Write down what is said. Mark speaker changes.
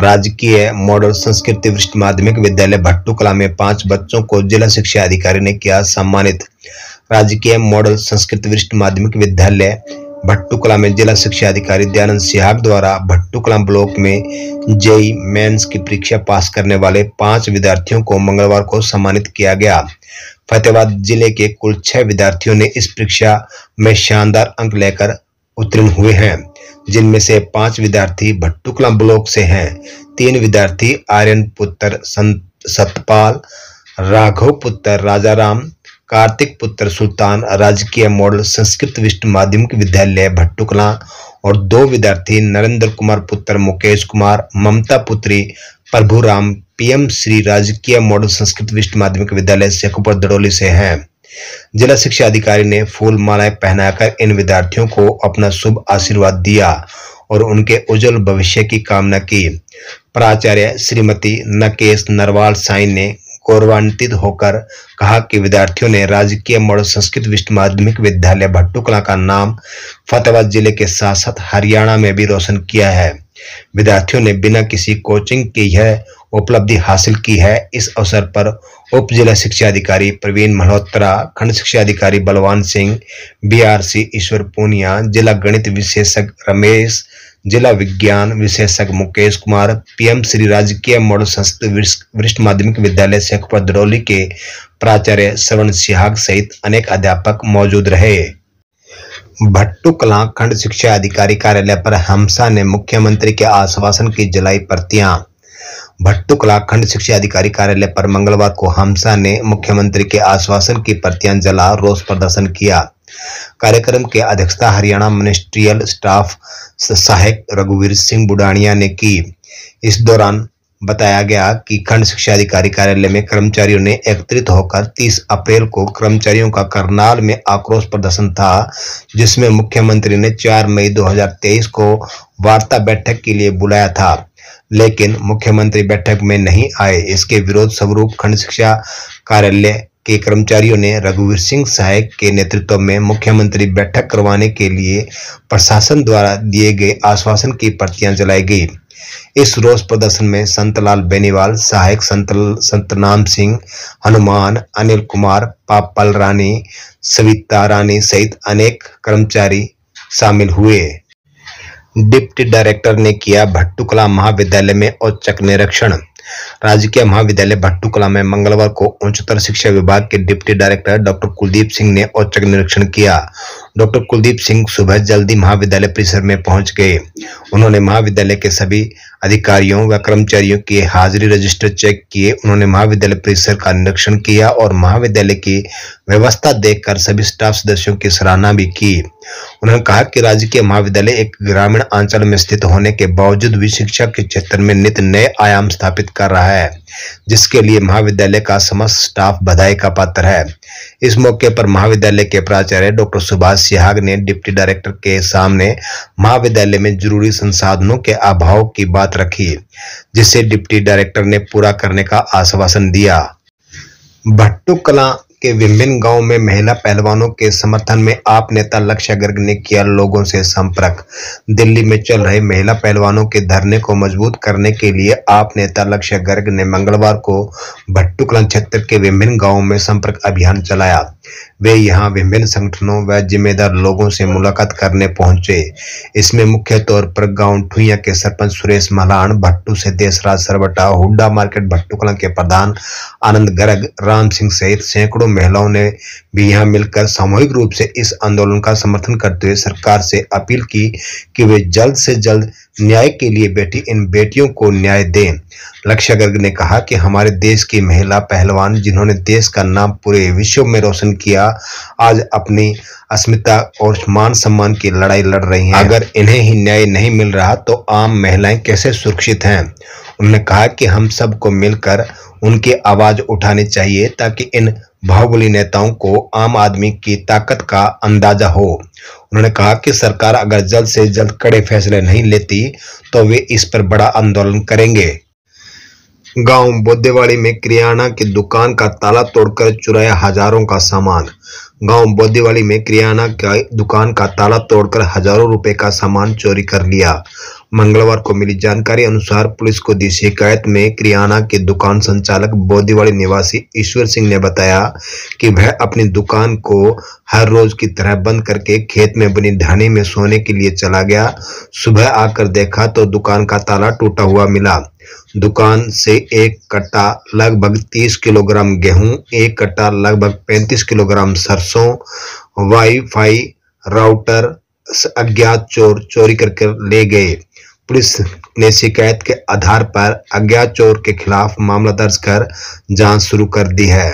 Speaker 1: राजकीय मॉडल संस्कृति वरिष्ठ माध्यमिक विद्यालय भट्टू कला में पांच बच्चों को जिला शिक्षा अधिकारी ने किया सम्मानित राजकीय मॉडल संस्कृत वरिष्ठ माध्यमिक विद्यालय कला में जिला शिक्षा अधिकारी दयानंद सिहाग द्वारा भट्टूकला ब्लॉक में जेई मेंस की परीक्षा पास करने वाले पांच विद्यार्थियों को मंगलवार को सम्मानित किया गया फतेहाबाद जिले के कुल छह विद्यार्थियों ने इस परीक्षा में शानदार अंक लेकर उत्तीर्ण हुए हैं जिनमें से पांच विद्यार्थी भट्टुकला ब्लॉक से हैं तीन विद्यार्थी आर्यन पुत्र संत सतपाल राघव पुत्र राजाराम कार्तिक पुत्र सुल्तान राजकीय मॉडल संस्कृत विश्व माध्यमिक विद्यालय भट्टुकला और दो विद्यार्थी नरेंद्र कुमार पुत्र मुकेश कुमार ममता पुत्री प्रभुराम पीएम श्री राजकीय मॉडल संस्कृत विश्व माध्यमिक विद्यालय शेखोपुर दड़ोली से हैं जिला शिक्षा अधिकारी ने फूल मालाएं पहनाकर इन विद्यार्थियों को अपना शुभ आशीर्वाद दिया और उनके उज्जवल भविष्य की कामना की प्राचार्य श्रीमती नकेश नरवाल साई ने गौरवान्वित होकर कहा कि विद्यार्थियों ने राजकीय मॉडल संस्कृत विश्व माध्यमिक विद्यालय भट्टुकला का नाम फतेहाबाद जिले के साथ साथ हरियाणा में भी रोशन किया है विद्यार्थियों ने बिना किसी कोचिंग के यह उपलब्धि हासिल की है इस अवसर पर उप जिला शिक्षा अधिकारी प्रवीण मल्होत्रा खंड शिक्षा अधिकारी बलवान सिंह बीआरसी ईश्वर पूनिया जिला गणित विशेषज्ञ रमेश जिला विज्ञान विशेषज्ञ मुकेश कुमार पीएम श्री राजकीय मॉडल संस्कृत वरिष्ठ माध्यमिक विद्यालय शेखपुर दरौली के प्राचार्य श्रवण सिहाग सहित अनेक अध्यापक मौजूद रहे भट्टू कला खंड शिक्षा अधिकारी कार्यालय पर हमसा ने मुख्यमंत्री के आश्वासन की जलाई प्रतियां भट्टुकला खंड शिक्षा अधिकारी कार्यालय पर मंगलवार को हमसा ने मुख्यमंत्री के आश्वासन की प्रत्यान जला रोष प्रदर्शन किया कार्यक्रम के अध्यक्षता हरियाणा मिनिस्ट्रियल स्टाफ सहायक रघुवीर सिंह बुडानिया ने की इस दौरान बताया गया कि खंड शिक्षा अधिकारी कार्यालय में कर्मचारियों ने एकत्रित होकर 30 अप्रैल को कर्मचारियों का करनाल में आक्रोश प्रदर्शन था जिसमें मुख्यमंत्री ने 4 मई 2023 को वार्ता बैठक के लिए बुलाया था लेकिन मुख्यमंत्री बैठक में नहीं आए इसके विरोध स्वरूप खंड शिक्षा कार्यालय के कर्मचारियों ने रघुवीर सिंह सहायक के नेतृत्व में मुख्यमंत्री बैठक करवाने के लिए प्रशासन द्वारा दिए गए आश्वासन की पर्चियां जलाई गई इस रोष प्रदर्शन में संतलाल बेनीवाल सहायक संत संतनाम सिंह हनुमान अनिल कुमार पापल रानी सविता रानी सहित अनेक कर्मचारी शामिल हुए डिप्टी डायरेक्टर ने किया भट्टू कला महाविद्यालय में औचक निरीक्षण राजकीय महाविद्यालय भट्टूकला में मंगलवार को उच्चतर शिक्षा विभाग के deputy director doctor Kuldeep Singh ने औचक निरीक्षण किया डॉक्टर कुलदीप सिंह सुबह जल्दी महाविद्यालय परिसर में पहुंच गए उन्होंने महाविद्यालय के सभी अधिकारियों व कर्मचारियों की हाजिरी रजिस्टर चेक किए उन्होंने महाविद्यालय परिसर का निरीक्षण किया और महाविद्यालय की व्यवस्था देखकर सभी स्टाफ सदस्यों की सराहना भी की उन्होंने कहा कि राज्य के महाविद्यालय एक ग्रामीण अंचल में स्थित होने के बावजूद भी शिक्षा के क्षेत्र में नित नए आयाम स्थापित कर रहा है जिसके लिए महाविद्यालय का समस्त स्टाफ बधाई का पात्र है इस मौके पर महाविद्यालय के प्राचार्य डॉक्टर सुभाष सिहाग ने डिप्टी डायरेक्टर के सामने महाविद्यालय में जरूरी संसाधनों के अभाव की बात रखी जिसे डिप्टी डायरेक्टर ने पूरा करने का आश्वासन दिया भट्टू कला के विभिन्न गांव में महिला पहलवानों के समर्थन में आप नेता लक्ष्य गर्ग ने किया लोगों से संपर्क दिल्ली में चल रहे महिला पहलवानों के धरने को मजबूत करने के लिए आप नेता लक्ष्य गर्ग ने मंगलवार को भट्टुकलन क्षेत्र के विभिन्न गाँव में संपर्क अभियान चलाया वे यहाँ विभिन्न संगठनों व जिम्मेदार लोगों से मुलाकात करने पहुंचे इसमें मुख्य तौर पर गांव ठुइया के सरपंच सुरेश मलान भट्टू से देशराज सरवटा हुड्डा मार्केट भट्टू कला के प्रधान आनंद गर्ग राम सिंह सहित सैकड़ों महिलाओं ने भी यहाँ मिलकर सामूहिक रूप से इस आंदोलन का समर्थन करते हुए सरकार से अपील की कि वे जल्द से जल्द न्याय के लिए बेटी इन बेटियों को न्याय दें लक्ष्य गर्ग ने कहा कि हमारे देश की महिला पहलवान जिन्होंने देश का नाम पूरे विश्व में रोशन किया आज अपनी अस्मिता और मान सम्मान की लड़ाई लड़ रही हैं अगर इन्हें ही न्याय नहीं मिल रहा तो आम महिलाएं कैसे सुरक्षित हैं उन्होंने कहा कि हम सबको मिलकर उनकी आवाज़ उठानी चाहिए ताकि इन बाहुबली नेताओं को आम आदमी की ताकत का अंदाजा हो उन्होंने कहा कि सरकार अगर जल्द से जल्द कड़े फैसले नहीं लेती तो वे इस पर बड़ा आंदोलन करेंगे गांव बोदेवाड़ी में किराना की दुकान का ताला तोड़कर चुराया हजारों का सामान गांव बोदेवाड़ी में किराना की दुकान का ताला तोड़कर हजारों रुपए का सामान चोरी कर लिया मंगलवार को मिली जानकारी अनुसार पुलिस को दी शिकायत में क्रियाना के दुकान संचालक बोदीवाड़ी निवासी ईश्वर सिंह ने बताया कि वह अपनी दुकान को हर रोज की तरह बंद करके खेत में बनी ढाणी में सोने के लिए चला गया सुबह आकर देखा तो दुकान का ताला टूटा हुआ मिला दुकान से एक कट्टा लगभग 30 किलोग्राम गेहूं, एक कट्टा लगभग 35 किलोग्राम सरसों वाईफाई राउटर अज्ञात चोर चोरी करके ले गए पुलिस ने शिकायत के आधार पर अज्ञात चोर के खिलाफ मामला दर्ज कर जांच शुरू कर दी है